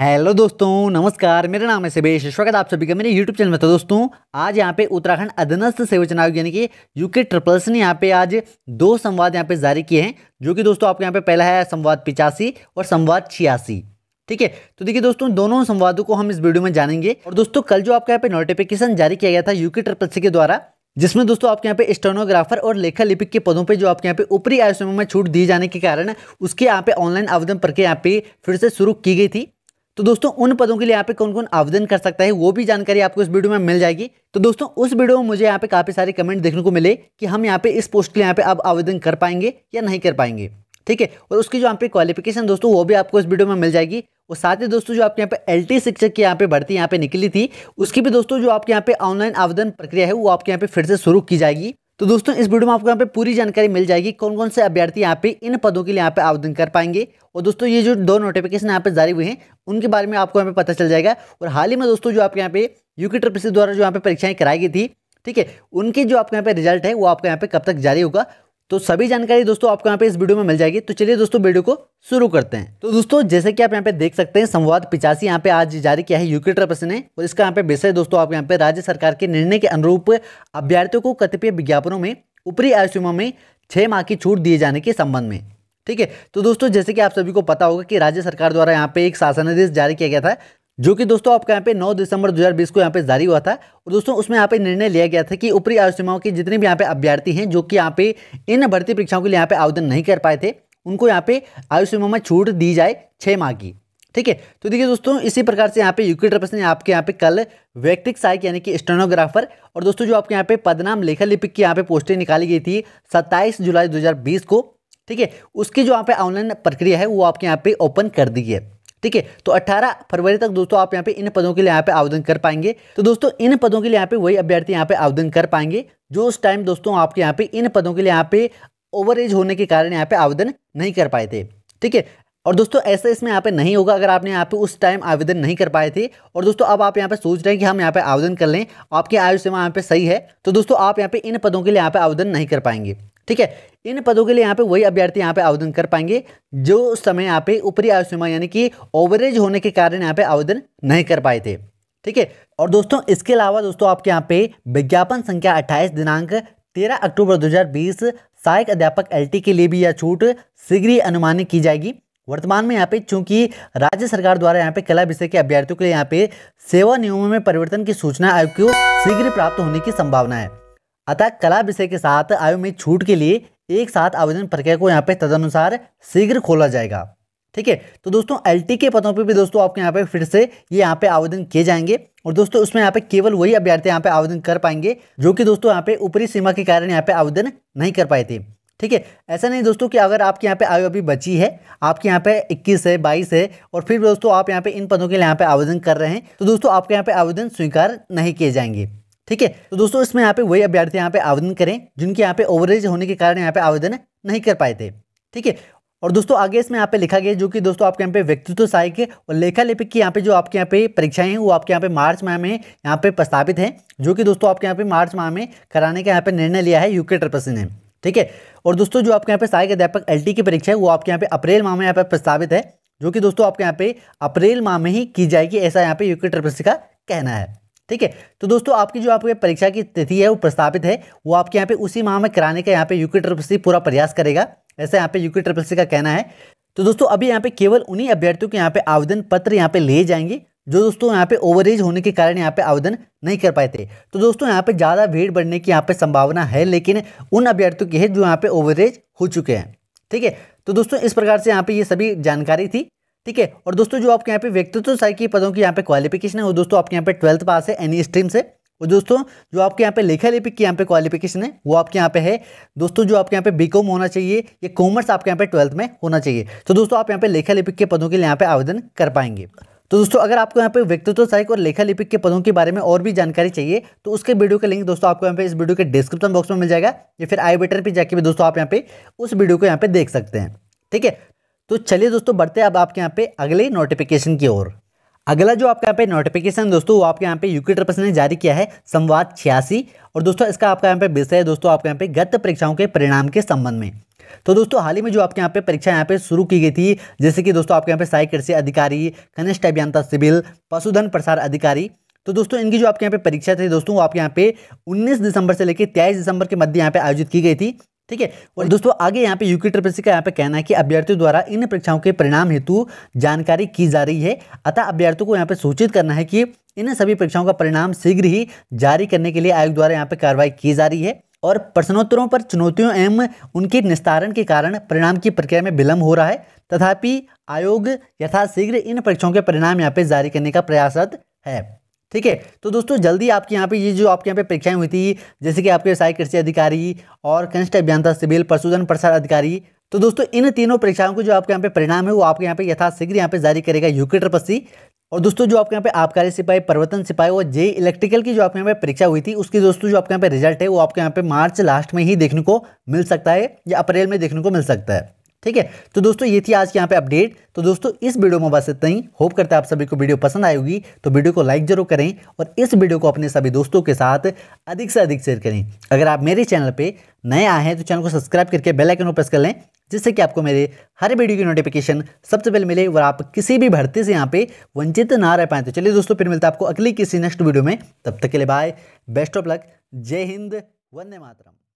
hello दोस्तों नमस्कार मेरा नाम है सिबेश स्वागत आप सभी का मेरे यूट्यूब चैनल में तो दोस्तों आज यहाँ पे उत्तराखंड अधीनस्थ सेवा चुनाव यानी कि यूके ट्रिपल्स ने यहाँ पे आज दो संवाद यहाँ पे जारी किए हैं जो कि दोस्तों आपके यहाँ पे पहला है संवाद पिचासी और संवाद छियासी ठीक है तो देखिए दोस्तों दोनों संवादों को हम इस वीडियो में जानेंगे और दोस्तों कल जो आपके यहाँ पे नोटिफिकेशन जारी किया गया था यूके ट्रिपल सी के द्वारा जिसमें दोस्तों आपके यहाँ पे स्टोनोग्राफर और लेखा लिपिक के पदों पे जो आपके यहाँ पे ऊपरी आयु में छूट दी जाने के कारण उसके यहाँ पे ऑनलाइन आवेदन प्रक्रिया यहाँ पे फिर से शुरू की गई थी तो दोस्तों उन पदों के लिए यहाँ पे कौन कौन आवेदन कर सकता है वो भी जानकारी आपको इस वीडियो में मिल जाएगी तो दोस्तों उस वीडियो में मुझे यहाँ पे काफ़ी सारे कमेंट देखने को मिले कि हम यहाँ पे इस पोस्ट के लिए यहाँ पे आप आवेदन कर पाएंगे या नहीं कर पाएंगे ठीक है और उसकी जो यहाँ पे क्वालिफिकेशन दोस्तों वो भी आपको इस वीडियो में मिल जाएगी और साथ ही दोस्तों जो आपके यहाँ पे एल शिक्षक की यहाँ पे भर्ती यहाँ पे निकली थी उसकी भी दोस्तों जो आपके यहाँ पे ऑनलाइन आवेदन प्रक्रिया है वो आपके यहाँ पे फिर से शुरू की जाएगी तो दोस्तों इस वीडियो में आपको यहाँ पे पूरी जानकारी मिल जाएगी कौन कौन से अभ्यर्थी यहाँ पे इन पदों के लिए यहाँ पे आवेदन कर पाएंगे और दोस्तों ये जो दो नोटिफिकेशन यहाँ पे जारी हुए हैं उनके बारे में आपको यहाँ पे पता चल जाएगा और हाल ही में दोस्तों जो आपके यहाँ पे यू की द्वारा जो यहाँ पे परीक्षाएं कराई गई थी ठीक है उनके जो आपके यहाँ पे रिजल्ट है वो आपके यहाँ पे कब तक जारी होगा तो सभी जानकारी दोस्तों आपको यहाँ पे इस वीडियो में मिल जाएगी तो चलिए दोस्तों वीडियो को शुरू करते हैं तो दोस्तों जैसे कि आप यहाँ पे देख सकते हैं संवाद पिचासी यहाँ पे आज जारी किया है यूक्रेट प्रश्न ने और इसका यहाँ पे विषय दोस्तों आप यहाँ पे राज्य सरकार के निर्णय के अनुरूप अभ्यर्थियों को कतिपय विज्ञापनों में ऊपरी आयु सीमा में छह माह की छूट दिए जाने के संबंध में ठीक है तो दोस्तों जैसे कि आप सभी को पता होगा कि राज्य सरकार द्वारा यहाँ पे एक शासनादेश जारी किया गया था जो कि दोस्तों आपका यहाँ पे 9 दिसंबर 2020 को यहाँ पे जारी हुआ था और दोस्तों उसमें यहाँ पे निर्णय लिया गया था कि ऊपरी आयु सीमाओं के जितने भी यहाँ पे अभ्यर्थी हैं जो कि यहाँ पे इन भर्ती परीक्षाओं के लिए यहाँ पे आवेदन नहीं कर पाए थे उनको यहाँ पे आयु सीमा में छूट दी जाए छः माह की ठीक है तो देखिए दोस्तों इसी प्रकार से यहाँ पे यूके ने आपके यहाँ पे कल व्यक्तिक सहायक यानी कि स्टेनोग्राफर और दोस्तों जो आपके यहाँ पे पदनाम लेखा लिपिक की यहाँ पे पोस्टें निकाली गई थी सत्ताईस जुलाई दो को ठीक है उसकी जो यहाँ पे ऑनलाइन प्रक्रिया है वो आपके यहाँ पे ओपन कर दी है ठीक है तो 18 फरवरी तक दोस्तों आप यहाँ पे इन पदों के लिए यहाँ पे आवेदन कर पाएंगे तो दोस्तों इन पदों के लिए यहाँ पे वही अभ्यर्थी यहाँ पे आवेदन कर पाएंगे जो उस टाइम दोस्तों आपके यहाँ पे इन पदों के लिए यहाँ पे ओवर एज होने के कारण यहाँ पे आवेदन नहीं कर पाए थे ठीक है और दोस्तों ऐसा इसमें यहाँ पे नहीं होगा अगर आपने यहाँ पे उस टाइम आवेदन नहीं कर पाए थे और दोस्तों अब आप यहाँ पे सोच रहे हैं कि हम यहाँ पे आवेदन कर लें आपकी आयु सीमा यहाँ पे सही है तो दोस्तों आप यहाँ पे इन पदों के लिए यहाँ पे आवेदन नहीं कर पाएंगे ठीक है इन पदों के लिए यहाँ पे वही अभ्यर्थी यहाँ पे आवेदन कर पाएंगे जो उस समय यहाँ पे ऊपरी आयु सीमा यानी कि ओवरेज होने के कारण यहाँ पे आवेदन नहीं कर पाए थे ठीक है और दोस्तों इसके अलावा दोस्तों आपके यहाँ पे विज्ञापन संख्या अट्ठाईस दिनांक तेरह अक्टूबर दो सहायक अध्यापक एल के लिए भी यह छूट शीघ्र अनुमानित की जाएगी वर्तमान में यहाँ पे चूंकि राज्य सरकार द्वारा यहाँ पे कला विषय के अभ्यर्थियों के लिए यहाँ पे सेवा नियमों में परिवर्तन की सूचना आयोग को शीघ्र प्राप्त होने की संभावना है अतः कला विषय के साथ आयु में छूट के लिए एक साथ आवेदन प्रक्रिया को यहाँ पे तदनुसार शीघ्र खोला जाएगा ठीक है तो दोस्तों एल के पदों पर भी दोस्तों आपके यहाँ पे फिर से ये यहाँ पे आवेदन किए जाएंगे और दोस्तों उसमें यहाँ पे केवल वही अभ्यर्थी यहाँ पे आवेदन कर पाएंगे जो कि दोस्तों यहाँ पे ऊपरी सीमा के कारण यहाँ पे आवेदन नहीं कर पाए थे ठीक है ऐसा नहीं दोस्तों कि अगर आपके यहाँ पे आयु अभी बची है आपके यहाँ पे 21 है 22 है और फिर दोस्तों आप यहाँ पे इन पदों के लिए यहाँ पे आवेदन कर रहे हैं तो दोस्तों आपके यहाँ पे आवेदन स्वीकार नहीं किए जाएंगे ठीक है तो दोस्तों इसमें यहाँ पे वही अभ्यर्थी यहाँ पे आवेदन करें जिनके यहाँ पे ओवरेज होने के कारण यहाँ पे आवेदन नहीं कर पाए थे ठीक है और दोस्तों आगे इसमें यहाँ पे लिखा गया जो कि दोस्तों आपके यहाँ पे व्यक्तित्व सहायक और लेखा लिपिक की यहाँ पे जो आपके यहाँ पे परीक्षाएं हैं वो आपके यहाँ पे मार्च माह में यहाँ पे प्रस्तावित हैं जो कि दोस्तों आपके यहाँ पे मार्च माह में कराने का यहाँ पे निर्णय लिया है यूके ट्रिपल ने ठीक है और दोस्तों जो आपके यहाँ पे सहायक अध्यापक एल की परीक्षा है वो आपके यहाँ पे अप्रैल माह में यहाँ पे प्रस्तावित है जो कि दोस्तों आपके यहाँ पे अप्रैल माह में ही की जाएगी ऐसा यहाँ पे यूके ट्रिपल का कहना है ठीक है तो दोस्तों आपकी जो आपके परीक्षा की तिथि है वो प्रस्तावित है वो आपके यहाँ पे उसी माह में कराने का यहाँ पे यूके ट्रिपल सी पूरा प्रयास करेगा ऐसा यहाँ पे यूके ट्रिपल सी का कहना है तो दोस्तों अभी यहाँ पे केवल उन्हीं अभ्यर्थियों के यहाँ पे आवेदन पत्र यहाँ पे लिए जाएंगे जो दोस्तों यहाँ पे ओवरेज होने के कारण यहाँ पे आवेदन नहीं कर पाए थे तो दोस्तों यहाँ पे ज़्यादा भीड़ बढ़ने की यहाँ पे संभावना है लेकिन उन अभ्यर्थियों की है जो यहाँ पे ओवरेज हो चुके हैं ठीक है तो दोस्तों इस प्रकार से यहाँ पे ये सभी जानकारी थी ठीक है और दोस्तों जो आपके यहाँ पे व्यक्तित्व साहित्य पदों की यहाँ पे क्वालिफिकेशन है वो दोस्तों आपके यहाँ पे ट्वेल्थ पास है एनी स्ट्रीम से और दोस्तों जो आपके यहाँ पे लेखा लिपिक की यहाँ पे क्वालिफिकेशन है वो आपके यहाँ पे है दोस्तों जो आपके यहाँ पे कॉम होना चाहिए या कॉमर्स आपके यहाँ पे ट्वेल्थ में होना चाहिए तो दोस्तों आप यहाँ पे लेखा लिपिक के पदों के लिए यहाँ पे आवेदन कर पाएंगे तो दोस्तों अगर आपको यहाँ पे व्यक्तित्व सहायक और लेखा लिपिक के पदों के बारे में और भी जानकारी चाहिए तो उसके वीडियो का लिंक दोस्तों आपको यहाँ पे इस वीडियो के डिस्क्रिप्शन बॉक्स में मिल जाएगा या फिर आई बटन पर जाके भी दोस्तों आप यहाँ पे उस वीडियो को यहाँ पे देख सकते हैं ठीक है तो चलिए दोस्तों बढ़ते अब आपके यहाँ पे अगले नोटिफिकेशन की ओर अगला जो आपके यहाँ पे नोटिफिकेशन दोस्तों वो आपके यहाँ पे यूके ट्रिपल्स ने जारी किया है संवाद छियासी और दोस्तों इसका आपका यहाँ पे विषय है दोस्तों आपके यहाँ पे गत परीक्षाओं के परिणाम के संबंध में तो दोस्तों हाल ही में जो आपके यहाँ पे परीक्षा यहाँ पे शुरू की गई थी जैसे कि दोस्तों आपके यहाँ पे सहायक कृषि अधिकारी कनिष्ठ अभियंता सिविल पशुधन प्रसार अधिकारी तो दोस्तों इनकी जो आपके यहाँ पे परीक्षा थी दोस्तों वो आपके यहाँ पे 19 दिसंबर से लेकर तेईस दिसंबर के मध्य यहाँ पे आयोजित की गई थी ठीक है और दोस्तों आगे यहाँ पे यूकी ट्रिपल का यहाँ पे कहना है कि अभ्यर्थियों द्वारा इन परीक्षाओं के परिणाम हेतु जानकारी की जा रही है अतः अभ्यर्थियों को यहाँ पे सूचित करना है कि इन सभी परीक्षाओं का परिणाम शीघ्र ही जारी करने के लिए आयोग द्वारा यहाँ पे कार्रवाई की जा रही है और प्रश्नोत्तरों पर चुनौतियों एवं उनके निस्तारण के कारण परिणाम की प्रक्रिया में विलंब हो रहा है तथापि आयोग यथाशीघ्र इन परीक्षाओं के परिणाम यहाँ पे जारी करने का प्रयासरत है ठीक है तो दोस्तों जल्दी आपके यहाँ पे ये जो आपके यहाँ पे परीक्षाएं हुई थी जैसे कि आपके सहायक कृषि अधिकारी और कनिष्ठ अभियंता सिविल प्रशोधन प्रसार अधिकारी तो दोस्तों इन तीनों परीक्षाओं के जो आपके यहाँ पे परिणाम है वो आपके यहाँ पे यथाशीघ्र यहाँ पे जारी करेगा यूके पस्सी और दोस्तों जो आपके यहाँ पे आबकारी सिपाही परिवर्तन सिपाही और जे इलेक्ट्रिकल की जो आपके यहाँ पे परीक्षा हुई थी उसकी दोस्तों जो आपके यहाँ पे रिजल्ट है वो आपके यहाँ पे मार्च लास्ट में ही देखने को मिल सकता है या अप्रैल में देखने को मिल सकता है ठीक है तो दोस्तों ये थी आज के यहाँ पे अपडेट तो दोस्तों इस वीडियो में बस इतना ही होप करते हैं आप सभी को वीडियो पसंद आई होगी तो वीडियो को लाइक जरूर करें और इस वीडियो को अपने सभी दोस्तों के साथ अधिक से अधिक शेयर करें अगर आप मेरे चैनल पर नए आए हैं तो चैनल को सब्सक्राइब करके बेलाइकन प्रेस कर लें जिससे कि आपको मेरे हर वीडियो की नोटिफिकेशन सबसे पहले मिले और आप किसी भी भर्ती से यहाँ पे वंचित ना रह पाए तो चलिए दोस्तों फिर मिलता है आपको अगली किसी नेक्स्ट वीडियो में तब तक के लिए बाय बेस्ट ऑफ लक जय हिंद वंदे मातरम